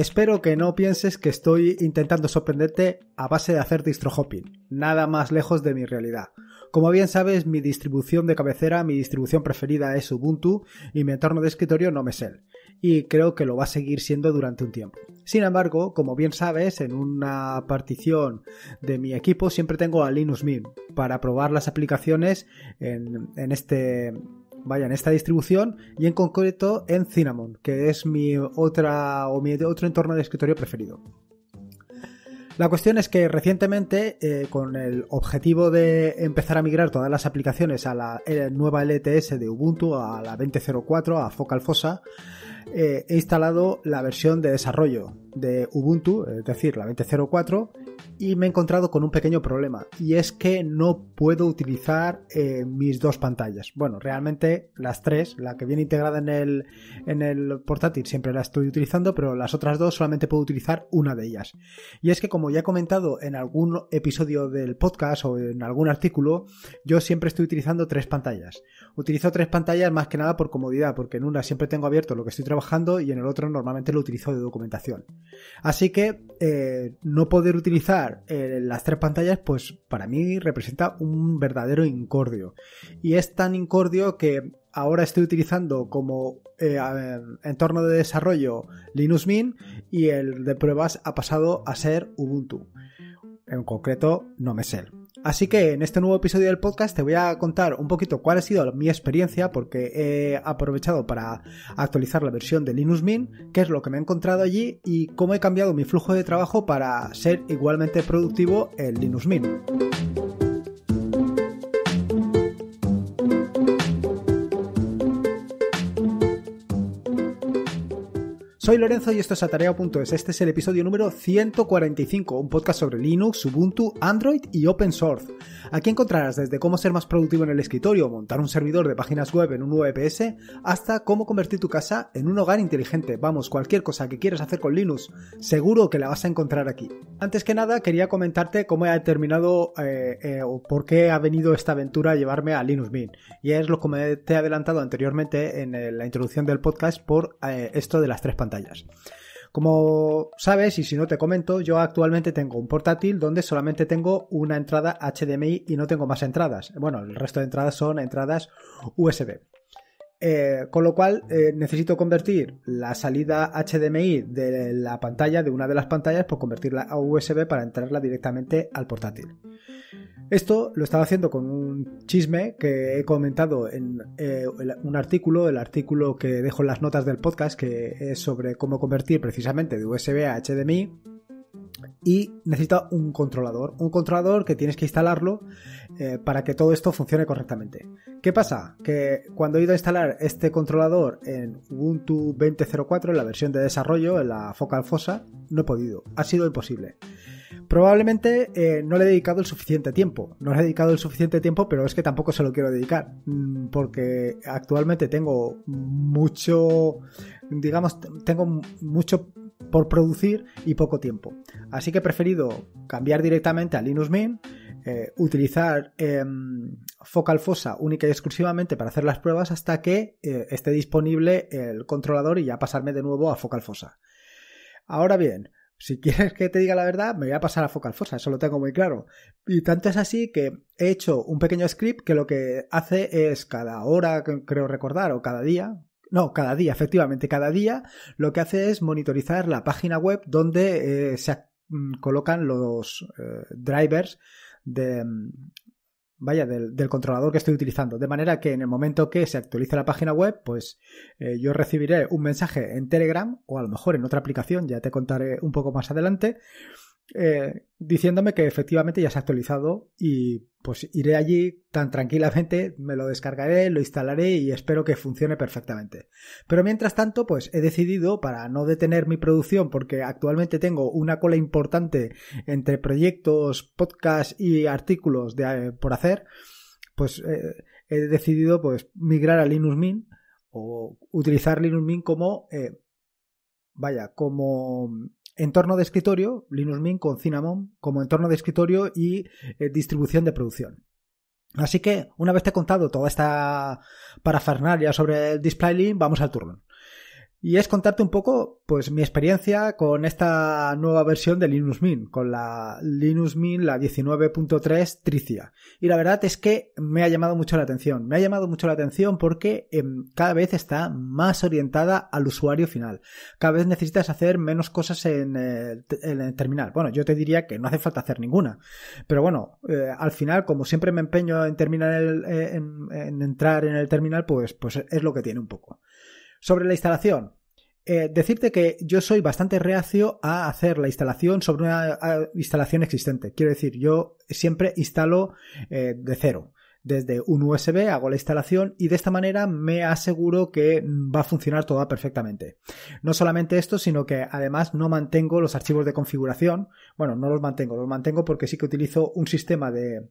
Espero que no pienses que estoy intentando sorprenderte a base de hacer distro hopping, nada más lejos de mi realidad. Como bien sabes, mi distribución de cabecera, mi distribución preferida es Ubuntu y mi entorno de escritorio no me es él, y creo que lo va a seguir siendo durante un tiempo. Sin embargo, como bien sabes, en una partición de mi equipo siempre tengo a Linux Mint para probar las aplicaciones en, en este vaya en esta distribución y en concreto en Cinnamon, que es mi otra o mi otro entorno de escritorio preferido. La cuestión es que recientemente, eh, con el objetivo de empezar a migrar todas las aplicaciones a la eh, nueva LTS de Ubuntu, a la 20.04, a Focal Fossa, eh, he instalado la versión de desarrollo de Ubuntu, es decir, la 20.04, y me he encontrado con un pequeño problema y es que no puedo utilizar eh, mis dos pantallas. Bueno, realmente las tres, la que viene integrada en el, en el portátil siempre la estoy utilizando, pero las otras dos solamente puedo utilizar una de ellas. Y es que como ya he comentado en algún episodio del podcast o en algún artículo, yo siempre estoy utilizando tres pantallas. Utilizo tres pantallas más que nada por comodidad, porque en una siempre tengo abierto lo que estoy trabajando y en el otro normalmente lo utilizo de documentación. Así que eh, no poder utilizar eh, las tres pantallas, pues para mí representa un verdadero incordio. Y es tan incordio que ahora estoy utilizando como eh, entorno de desarrollo Linux Mint y el de pruebas ha pasado a ser Ubuntu en concreto no me sé Así que en este nuevo episodio del podcast te voy a contar un poquito cuál ha sido mi experiencia, porque he aprovechado para actualizar la versión de Linux Mint, qué es lo que me he encontrado allí y cómo he cambiado mi flujo de trabajo para ser igualmente productivo en Linux Mint. Soy Lorenzo y esto es atareo.es. Este es el episodio número 145, un podcast sobre Linux, Ubuntu, Android y Open Source. Aquí encontrarás desde cómo ser más productivo en el escritorio, montar un servidor de páginas web en un VPS, hasta cómo convertir tu casa en un hogar inteligente. Vamos, cualquier cosa que quieras hacer con Linux, seguro que la vas a encontrar aquí. Antes que nada, quería comentarte cómo he determinado eh, eh, o por qué ha venido esta aventura a llevarme a Linux Mint. Y es lo que te he adelantado anteriormente en eh, la introducción del podcast por esto de las tres pantallas. Como sabes, y si no te comento, yo actualmente tengo un portátil donde solamente tengo una entrada HDMI y no tengo más entradas. Bueno, el resto de entradas son entradas USB. Eh, con lo cual eh, necesito convertir la salida HDMI de la pantalla, de una de las pantallas, por pues convertirla a USB para entrarla directamente al portátil. Esto lo estaba haciendo con un chisme que he comentado en eh, un artículo, el artículo que dejo en las notas del podcast, que es sobre cómo convertir precisamente de USB a HDMI. Y necesita un controlador, un controlador que tienes que instalarlo eh, para que todo esto funcione correctamente. ¿Qué pasa? Que cuando he ido a instalar este controlador en Ubuntu 20.04, en la versión de desarrollo, en la Focal Fossa, no he podido, ha sido imposible. Probablemente eh, no le he dedicado el suficiente tiempo. No le he dedicado el suficiente tiempo, pero es que tampoco se lo quiero dedicar. Mm, porque actualmente tengo mucho, digamos, tengo mucho por producir y poco tiempo. Así que he preferido cambiar directamente a Linux Mint, eh, utilizar em, Focal Fossa única y exclusivamente para hacer las pruebas hasta que eh, esté disponible el controlador y ya pasarme de nuevo a Focal Fossa. Ahora bien, si quieres que te diga la verdad, me voy a pasar a Focal fosa, eso lo tengo muy claro. Y tanto es así que he hecho un pequeño script que lo que hace es cada hora, creo recordar, o cada día, no, cada día, efectivamente, cada día lo que hace es monitorizar la página web donde eh, se mm, colocan los eh, drivers de, mm, vaya, del, controlador que estoy utilizando. De manera que en el momento que se actualice la página web, pues eh, yo recibiré un mensaje en Telegram o a lo mejor en otra aplicación, ya te contaré un poco más adelante, eh, diciéndome que efectivamente ya se ha actualizado y pues iré allí tan tranquilamente, me lo descargaré, lo instalaré y espero que funcione perfectamente. Pero mientras tanto, pues he decidido, para no detener mi producción, porque actualmente tengo una cola importante entre proyectos, podcasts y artículos eh, por hacer, pues eh, he decidido pues migrar a Linux Mint o utilizar Linux Mint como Vaya, como entorno de escritorio, Linux Mint con Cinnamon como entorno de escritorio y eh, distribución de producción. Así que, una vez te he contado toda esta parafernalia sobre el display link, vamos al turno y es contarte un poco pues mi experiencia con esta nueva versión de Linux Mint, con la Linux Mint la 19.3 Tricia. Y la verdad es que me ha llamado mucho la atención. Me ha llamado mucho la atención porque em, cada vez está más orientada al usuario final. Cada vez necesitas hacer menos cosas en, el, terminal. Bueno, yo te diría que no hace falta hacer ninguna. Pero bueno, eh, al final, como siempre me empeño en terminar eh, en, entrar en el terminal, pues, pues es lo que tiene un poco. Sobre la instalación, eh, decirte que yo soy bastante reacio a hacer la instalación sobre una instalación existente. Quiero decir, yo siempre instalo eh, de cero. Desde un USB hago la instalación y de esta manera me aseguro que va a funcionar toda perfectamente. No solamente esto, sino que además no mantengo los archivos de configuración. Bueno, no los mantengo, los mantengo porque sí que utilizo un sistema de,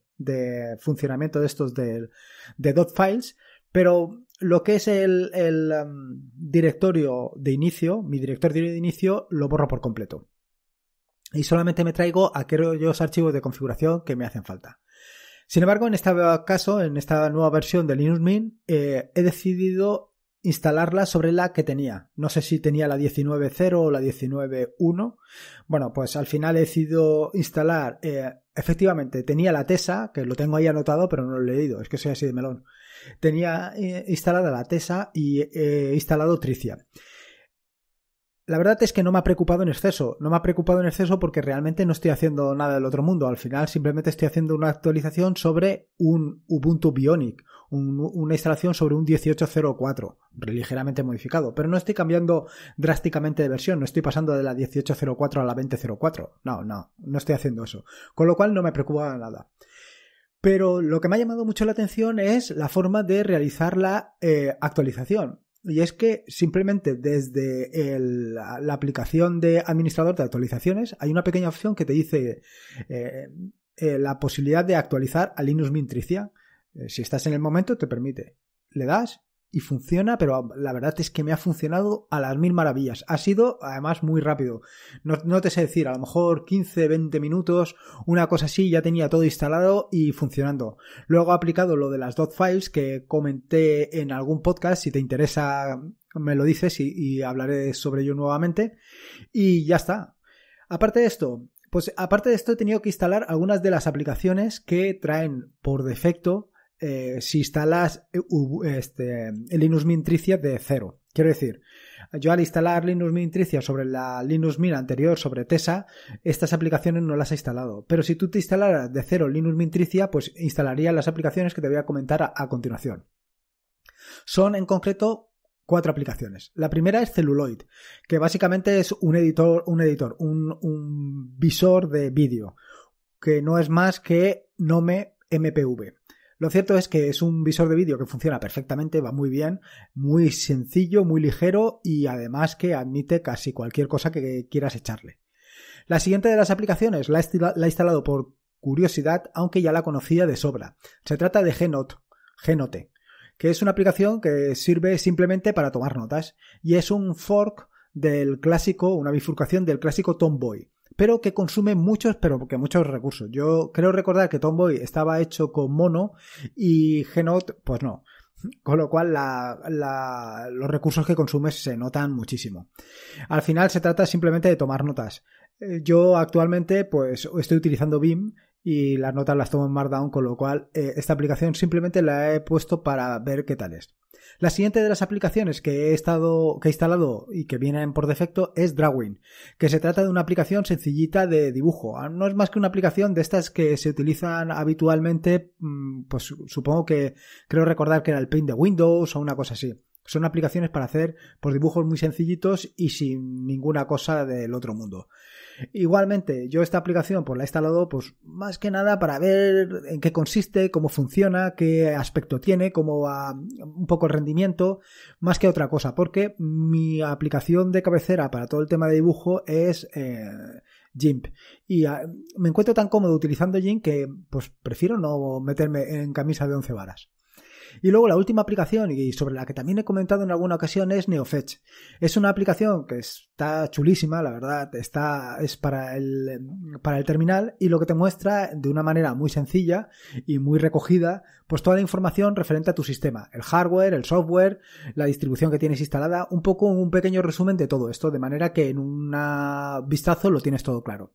funcionamiento de estos de, de dot files pero lo que es el, em, directorio de inicio, mi directorio de inicio, lo borro por completo. Y solamente me traigo aquellos archivos de configuración que me hacen falta. Sin embargo, en este caso, en esta nueva versión de Linux Mint, eh, he decidido instalarla sobre la que tenía. No sé si tenía la 19.0 o la 19.1. Bueno, pues al final he decidido instalar. Eh, efectivamente, tenía la TESA, que lo tengo ahí anotado, pero no lo he leído. Es que soy así de melón tenía eh, instalada la TESA y he eh, instalado Tricia. La verdad es que no me ha preocupado en exceso, no me ha preocupado en exceso porque realmente no estoy haciendo nada del otro mundo, al final simplemente estoy haciendo una actualización sobre un Ubuntu Bionic, una instalación sobre un 18.04, ligeramente modificado, pero no estoy cambiando drásticamente de versión, no estoy pasando de la 18.04 a la 20.04, no, no, no estoy haciendo eso, con lo cual no me preocupa nada. Pero lo que me ha llamado mucho la atención es la forma de realizar la eh, actualización. Y es que simplemente desde la, aplicación de administrador de actualizaciones hay una pequeña opción que te dice eh, eh, la posibilidad de actualizar a Linux Mintricia, si estás en el momento, te permite. Le das y funciona, pero la verdad es que me ha funcionado a las mil maravillas. Ha sido además muy rápido. No, te sé decir, a lo mejor 15, 20 minutos, una cosa así, ya tenía todo instalado y funcionando. Luego he aplicado lo de las dot files que comenté en algún podcast, si te interesa me lo dices y, y hablaré sobre ello nuevamente. Y ya está. Aparte de esto, pues aparte de esto he tenido que instalar algunas de las aplicaciones que traen por defecto eh, si instalas eh, este, Linux Mint de cero. Quiero decir, yo al instalar Linux Mintricia sobre la Linux Mint anterior, sobre TESA, estas aplicaciones no las he instalado. Pero si tú te instalaras de cero Linux Mintricia, pues instalaría las aplicaciones que te voy a comentar a, continuación. Son en concreto cuatro aplicaciones. La primera es Celluloid, que básicamente es un editor, un editor, un visor de vídeo, que no es más que Nome MPV. Lo cierto es que es un visor de vídeo que funciona perfectamente, va muy bien, muy sencillo, muy ligero y además que admite casi cualquier cosa que quieras echarle. La siguiente de las aplicaciones la he instalado por curiosidad, aunque ya la conocía de sobra. Se trata de Genote, que es una aplicación que sirve simplemente para tomar notas y es un fork del clásico, una bifurcación del clásico Tomboy pero que consume muchos, pero que muchos recursos. Yo creo recordar que Tomboy estaba hecho con mono y Genot, pues no. Con lo cual los recursos que consume se notan muchísimo. Al final se trata simplemente de tomar notas. Eh, yo actualmente pues estoy utilizando BIM y las notas las tomo en Markdown, con lo cual eh, esta aplicación simplemente la he puesto para ver qué tal es. La siguiente de las aplicaciones que he, estado, que he instalado y que vienen por defecto es Drawing, que se trata de una aplicación sencillita de dibujo. Ah, no es más que una aplicación de estas que se utilizan habitualmente, mm, pues supongo que creo recordar que era el Paint de Windows o una cosa así. Son aplicaciones para hacer por pues, dibujos muy sencillitos y sin ninguna cosa del otro mundo. Igualmente, yo esta aplicación pues la he instalado pues más que nada para ver en qué consiste, cómo funciona, qué aspecto tiene, cómo va un poco el rendimiento, más que otra cosa, porque mi aplicación de cabecera para todo el tema de dibujo es eh, GIMP y ah, me encuentro tan cómodo utilizando GIMP que pues prefiero no meterme en camisa de 11 varas. Y luego la última aplicación, y sobre la que también he comentado en alguna ocasión, es NeoFetch. Es una aplicación que está chulísima, la verdad, está, es para el, para el terminal y lo que te muestra de una manera muy sencilla y muy recogida, pues toda la información referente a tu sistema, el hardware, el software, la distribución que tienes instalada, un poco un pequeño resumen de todo esto, de manera que en un vistazo lo tienes todo claro.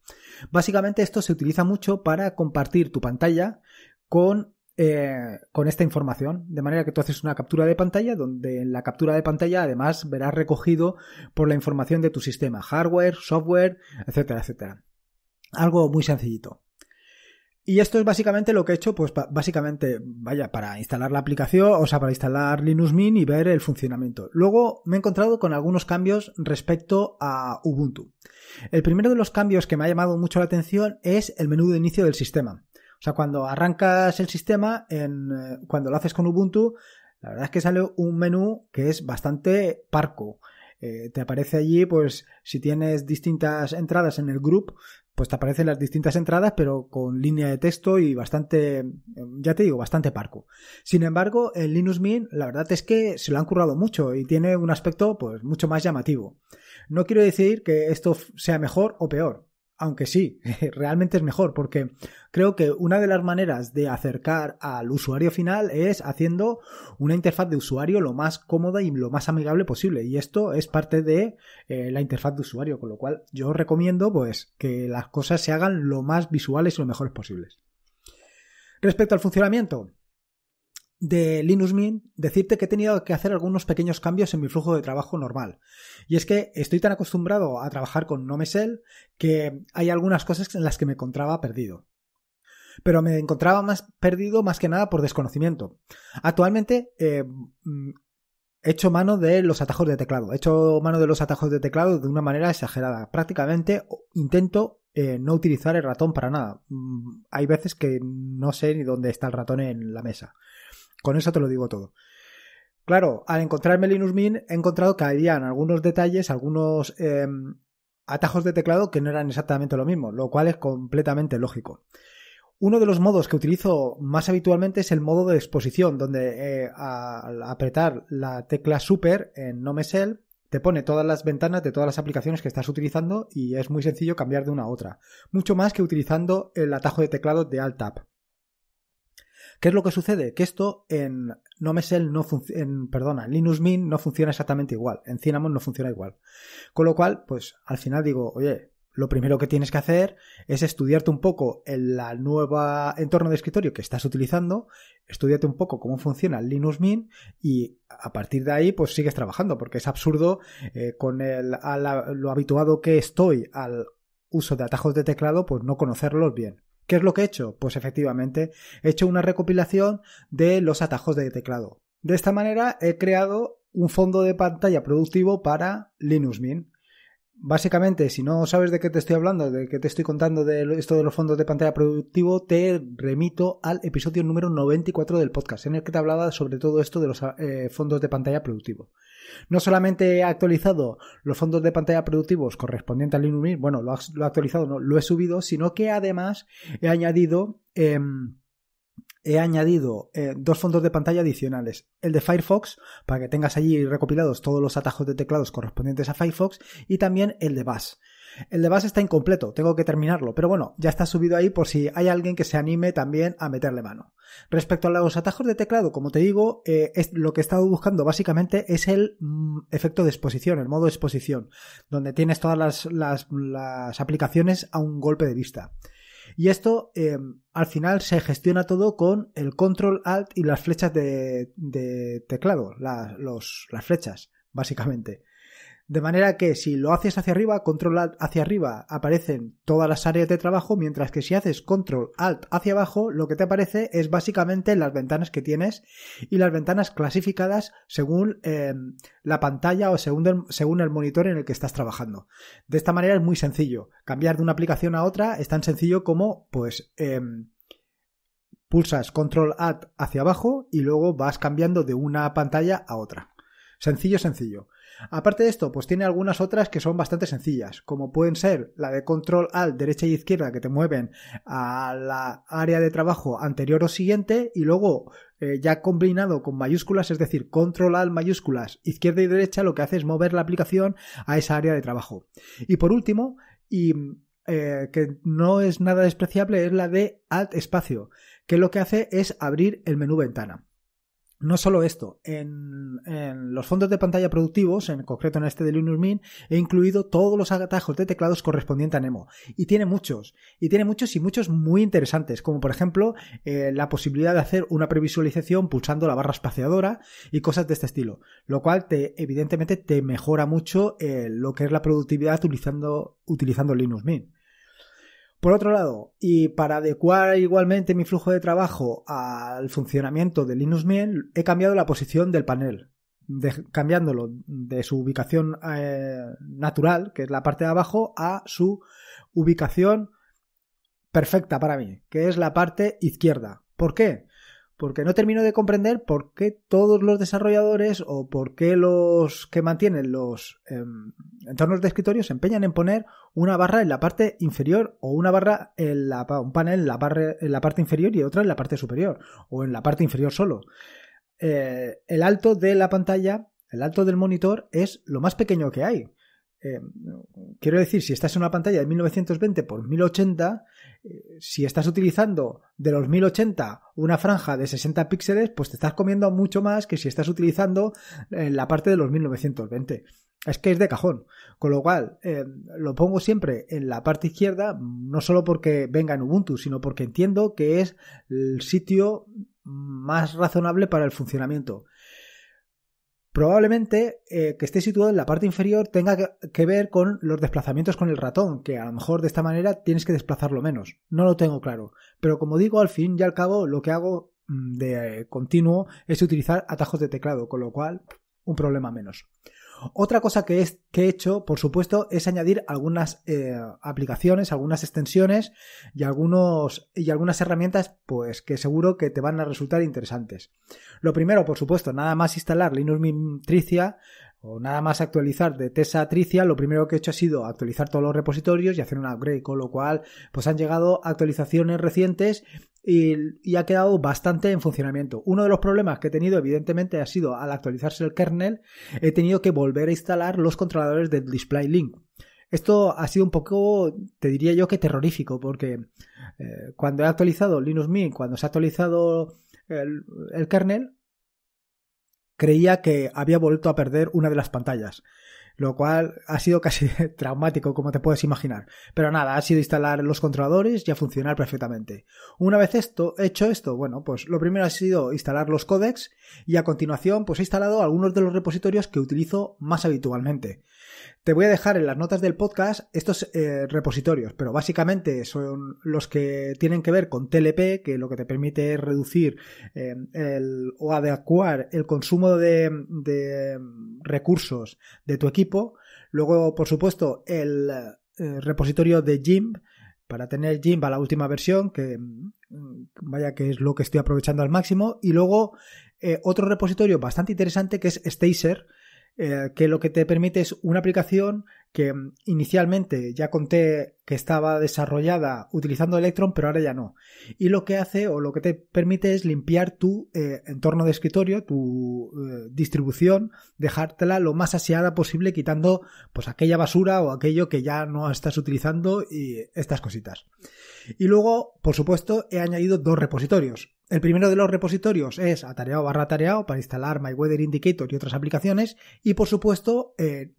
Básicamente esto se utiliza mucho para compartir tu pantalla con eh, con esta información. De manera que tú haces una captura de pantalla donde en la captura de pantalla además verás recogido por la información de tu sistema, hardware, software, etcétera, etcétera. Algo muy sencillito. Y esto es básicamente lo que he hecho, pues básicamente, vaya, para instalar la aplicación, o sea, para instalar Linux Mint y ver el funcionamiento. Luego me he encontrado con algunos cambios respecto a Ubuntu. El primero de los cambios que me ha llamado mucho la atención es el menú de inicio del sistema. O sea, cuando arrancas el sistema, eh, cuando lo haces con Ubuntu, la verdad es que sale un menú que es bastante parco. Eh, te aparece allí, pues, si tienes distintas entradas en el group, pues te aparecen las distintas entradas, pero con línea de texto y bastante, em, ya te digo, bastante parco. Sin embargo, en Linux Mint, la verdad es que se lo han currado mucho y tiene un aspecto, pues, mucho más llamativo. No quiero decir que esto sea mejor o peor. Aunque sí, realmente es mejor porque creo que una de las maneras de acercar al usuario final es haciendo una interfaz de usuario lo más cómoda y lo más amigable posible. Y esto es parte de eh, la interfaz de usuario, con lo cual yo recomiendo pues que las cosas se hagan lo más visuales y lo mejores posibles. Respecto al funcionamiento, de Linux Mint, decirte que he tenido que hacer algunos pequeños cambios en mi flujo de trabajo normal. Y es que estoy tan acostumbrado a trabajar con Nomesel que hay algunas cosas en las que me encontraba perdido. Pero me encontraba más perdido más que nada por desconocimiento. Actualmente eh, mm, he hecho mano de los atajos de teclado. He hecho mano de los atajos de teclado de una manera exagerada. Prácticamente intento eh, no utilizar el ratón para nada. Mm, hay veces que no sé ni dónde está el ratón en la mesa. Con eso te lo digo todo. Claro, al encontrarme Linux Mint he encontrado que en algunos detalles, algunos em, atajos de teclado que no eran exactamente lo mismo, lo cual es completamente lógico. Uno de los modos que utilizo más habitualmente es el modo de exposición, donde eh, al apretar la tecla super en NoMesel te pone todas las ventanas de todas las aplicaciones que estás utilizando y es muy sencillo cambiar de una a otra, mucho más que utilizando el atajo de teclado de Alt Tab. ¿Qué es lo que sucede? Que esto en no no en, perdona, Linux Mint no funciona exactamente igual, en Cinnamon no funciona igual. Con lo cual, pues al final digo, oye, lo primero que tienes que hacer es estudiarte un poco el la nueva entorno de escritorio que estás utilizando, estudiate un poco cómo funciona Linux Mint y a partir de ahí pues sigues trabajando, porque es absurdo eh, con lo habituado que estoy al uso de atajos de teclado, pues no conocerlos bien. ¿Qué es lo que he hecho? Pues efectivamente he hecho una recopilación de los atajos de teclado. De esta manera he creado un fondo de pantalla productivo para Linux Mint. Básicamente, si no sabes de qué te estoy hablando, de qué te estoy contando de esto de los fondos de pantalla productivo, te remito al episodio número 94 del podcast, en el que te hablaba sobre todo esto de los eh, fondos de pantalla productivo. No solamente he actualizado los fondos de pantalla productivos correspondientes al INUMIR, bueno, lo, he actualizado, lo he subido, sino que además he añadido... Em, he añadido eh, dos fondos de pantalla adicionales. El de Firefox, para que tengas allí recopilados todos los atajos de teclados correspondientes a Firefox, y también el de Bass. El de Bass está incompleto, tengo que terminarlo, pero bueno, ya está subido ahí por si hay alguien que se anime también a meterle mano. Respecto a los atajos de teclado, como te digo, eh, es, lo que he estado buscando básicamente es el mm, efecto de exposición, el modo exposición, donde tienes todas las aplicaciones a un golpe de vista. Y esto eh, al final se gestiona todo con el control alt y las flechas de, teclado, las flechas, básicamente. De manera que si lo haces hacia arriba, control alt hacia arriba, aparecen todas las áreas de trabajo, mientras que si haces control alt hacia abajo, lo que te aparece es básicamente las ventanas que tienes y las ventanas clasificadas según em, la pantalla o según el, monitor en el que estás trabajando. De esta manera es muy sencillo. Cambiar de una aplicación a otra es tan sencillo como, pues, em, pulsas control alt hacia abajo y luego vas cambiando de una pantalla a otra. Sencillo, sencillo. Aparte de esto, pues tiene algunas otras que son bastante sencillas, como pueden ser la de control alt derecha y izquierda que te mueven a la área de trabajo anterior o siguiente y luego eh, ya combinado con mayúsculas, es decir, control al mayúsculas izquierda y derecha lo que hace es mover la aplicación a esa área de trabajo. Y por último, y eh, que no es nada despreciable, es la de alt espacio, que lo que hace es abrir el menú ventana. No solo esto, en, los fondos de pantalla productivos, en concreto en este de Linux Mint, he incluido todos los atajos de teclados correspondientes a Nemo. Y tiene muchos, y tiene muchos y muchos muy interesantes, como por ejemplo eh, la posibilidad de hacer una previsualización pulsando la barra espaciadora y cosas de este estilo, lo cual te, evidentemente te mejora mucho eh, lo que es la productividad utilizando, utilizando Linux Mint. Por otro lado, y para adecuar igualmente mi flujo de trabajo al funcionamiento de Linux Mint, he cambiado la posición del panel, cambiándolo de su ubicación eh, natural, que es la parte de abajo, a su ubicación perfecta para mí, que es la parte izquierda. ¿Por qué? porque no termino de comprender por qué todos los desarrolladores o por qué los que mantienen los em, entornos de escritorio se empeñan en poner una barra en la parte inferior o una barra en un panel en la, barra, en la parte inferior y otra en la parte superior o en la parte inferior solo. Eh, el alto de la pantalla, el alto del monitor es lo más pequeño que hay. Eh, quiero decir, si estás en una pantalla de 1920 por 1080, eh, si estás utilizando de los 1080 una franja de 60 píxeles, pues te estás comiendo mucho más que si estás utilizando eh, la parte de los 1920. Es que es de cajón. Con lo cual, lo pongo siempre en la parte izquierda, no solo porque venga en Ubuntu, sino porque entiendo que es el sitio más razonable para el funcionamiento probablemente eh, que esté situado en la parte inferior tenga que ver con los desplazamientos con el ratón, que a lo mejor de esta manera tienes que desplazarlo menos. No lo tengo claro. Pero como digo, al fin y al cabo lo que hago mm, de continuo es utilizar atajos de teclado, con lo cual un problema menos. Otra cosa que, es, que he hecho, por supuesto, es añadir algunas eh, aplicaciones, algunas extensiones y, algunos, y algunas herramientas pues, que seguro que te van a resultar interesantes. Lo primero, por supuesto, nada más instalar Linux Mint o nada más actualizar de Tesa Tricia, lo primero que he hecho ha sido actualizar todos los repositorios y hacer un upgrade, con lo cual pues han llegado actualizaciones recientes y, ha quedado bastante en funcionamiento. Uno de los problemas que he tenido evidentemente ha sido al actualizarse el kernel, he tenido que volver a instalar los controladores del display link. Esto ha sido un poco, te diría yo que terrorífico, porque eh, cuando he actualizado Linux Mint, cuando se ha actualizado el kernel, creía que había vuelto a perder una de las pantallas, lo cual ha sido casi traumático, como te puedes imaginar. Pero nada, ha sido instalar los controladores y a funcionar perfectamente. Una vez esto, hecho esto, bueno, pues lo primero ha sido instalar los codecs y a continuación pues he instalado algunos de los repositorios que utilizo más habitualmente. Te voy a dejar en las notas del podcast estos eh, repositorios, pero básicamente son los que tienen que ver con TLP, que lo que te permite es reducir em, el, o adecuar el consumo de, recursos de tu equipo. Luego, por supuesto, el eh, repositorio de GIMP para tener a la última versión, que em, vaya que es lo que estoy aprovechando al máximo. Y luego eh, otro repositorio bastante interesante que es Stacer, eh, que lo que te permite es una aplicación que mm, inicialmente ya conté que estaba desarrollada utilizando Electron, pero ahora ya no. Y lo que hace o lo que te permite es limpiar tu eh, entorno de escritorio, tu eh, distribución, dejártela lo más aseada posible, quitando pues aquella basura o aquello que ya no estás utilizando y estas cositas. Y luego, por supuesto, he añadido dos repositorios. El primero de los repositorios es atareado barra atareado para instalar My Indicator y otras aplicaciones. Y por supuesto, eh,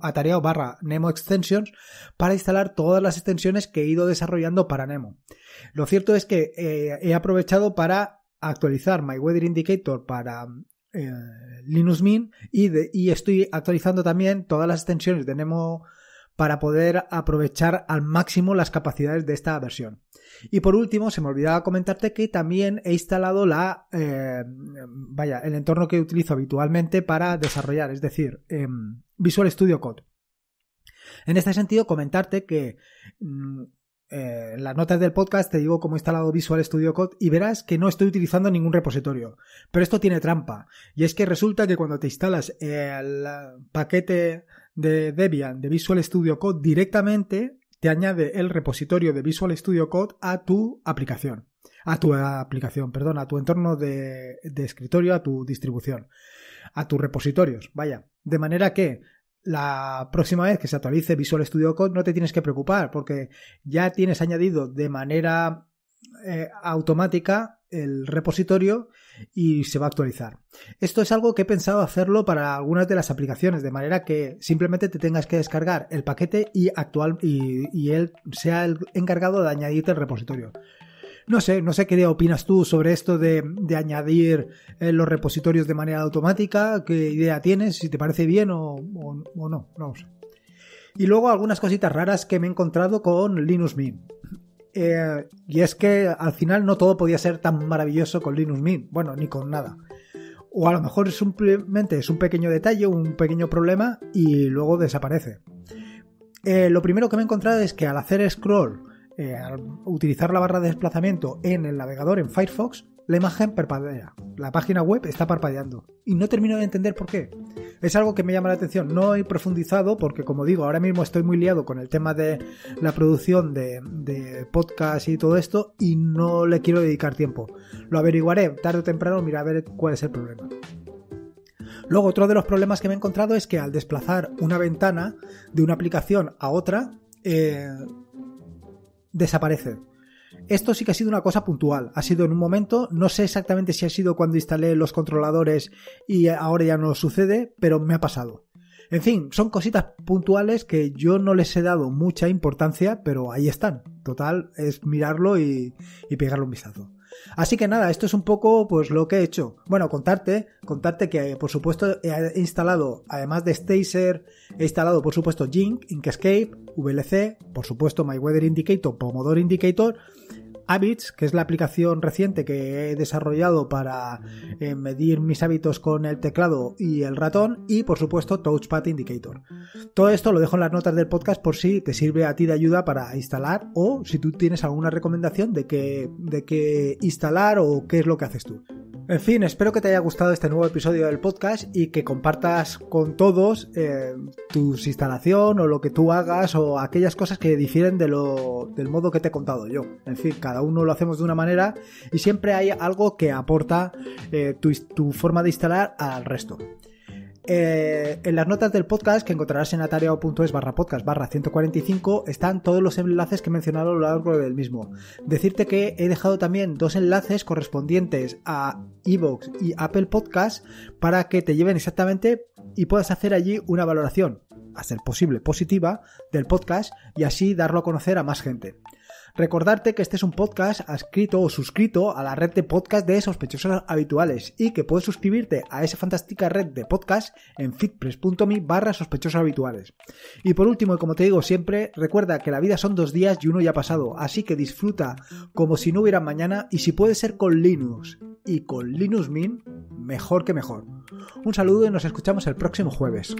atareado barra Nemo Extensions para instalar todas las extensiones que he ido desarrollando para Nemo. Lo cierto es que eh, he aprovechado para actualizar My Indicator para eh, Linux Mint y, y estoy actualizando también todas las extensiones de Nemo para poder aprovechar al máximo las capacidades de esta versión. Y por último, se me olvidaba comentarte que también he instalado la, eh, vaya, el entorno que utilizo habitualmente para desarrollar, es decir, em, Visual Studio Code. En este sentido, comentarte que mm, eh, en las notas del podcast te digo cómo he instalado Visual Studio Code y verás que no estoy utilizando ningún repositorio. Pero esto tiene trampa. Y es que resulta que cuando te instalas el paquete de Debian, de Visual Studio Code, directamente te añade el repositorio de Visual Studio Code a tu aplicación. A tu aplicación, perdón, a tu entorno de, escritorio, a tu distribución, a tus repositorios, vaya. De manera que la próxima vez que se actualice Visual Studio Code no te tienes que preocupar porque ya tienes añadido de manera eh, automática el repositorio y se va a actualizar. Esto es algo que he pensado hacerlo para algunas de las aplicaciones, de manera que simplemente te tengas que descargar el paquete y, actual, y, él sea el encargado de añadirte el repositorio. No sé, no sé qué opinas tú sobre esto de, añadir eh, los repositorios de manera automática, qué idea tienes, si te parece bien o, o, no, Y luego algunas cositas raras que me he encontrado con Linux Mint. Eh, y es que al final no todo podía ser tan maravilloso con Linux Mint, bueno, ni con nada. O a lo mejor simplemente es un pequeño detalle, un pequeño problema y luego desaparece. Eh, lo primero que me he encontrado es que al hacer scroll, eh, al utilizar la barra de desplazamiento en el navegador en Firefox, la imagen parpadea, la página web está parpadeando y no termino de entender por qué. Es algo que me llama la atención, no he profundizado porque como digo, ahora mismo estoy muy liado con el tema de la producción de, de podcast y todo esto y no le quiero dedicar tiempo. Lo averiguaré tarde o temprano, mira a ver cuál es el problema. Luego, otro de los problemas que me he encontrado es que al desplazar una ventana de una aplicación a otra, eh, desaparece. Esto sí que ha sido una cosa puntual. Ha sido en un momento, no sé exactamente si ha sido cuando instalé los controladores y ahora ya no sucede, pero me ha pasado. En fin, son cositas puntuales que yo no les he dado mucha importancia, pero ahí están. Total, es mirarlo y, pegarle un vistazo. Así que nada, esto es un poco pues lo que he hecho. Bueno, contarte, contarte que eh, por supuesto he instalado, además de Stacer, he instalado por supuesto Jink, Inkscape, VLC, por supuesto My Weather Indicator, Pomodoro Indicator, Habits, que es la aplicación reciente que he desarrollado para eh, medir mis hábitos con el teclado y el ratón, y por supuesto Touchpad Indicator. Todo esto lo dejo en las notas del podcast por si te sirve a ti de ayuda para instalar o si tú tienes alguna recomendación de qué de instalar o qué es lo que haces tú. En fin, espero que te haya gustado este nuevo episodio del podcast y que compartas con todos tu eh, tus instalación o lo que tú hagas o aquellas cosas que difieren del modo que te he contado yo. En fin, cada uno lo hacemos de una manera y siempre hay algo que aporta eh, tu forma de instalar al resto. Eh, en las notas del podcast que encontrarás en atareao.es barra podcast barra 145 están todos los enlaces que he mencionado a lo largo del mismo. Decirte que he dejado también dos enlaces correspondientes a Evox y Apple Podcast para que te lleven exactamente y puedas hacer allí una valoración hacer posible positiva del podcast y así darlo a conocer a más gente. Recordarte que este es un podcast adscrito o suscrito a la red de podcast de sospechosos habituales y que puedes suscribirte a esa fantástica red de podcast en fitpress.me barra sospechosos habituales. Y por último, y como te digo siempre, recuerda que la vida son dos días y uno ya ha pasado, así que disfruta como si no hubiera mañana y si puede ser con Linux y con Linux Mint, mejor que mejor. Un saludo y nos escuchamos el próximo jueves.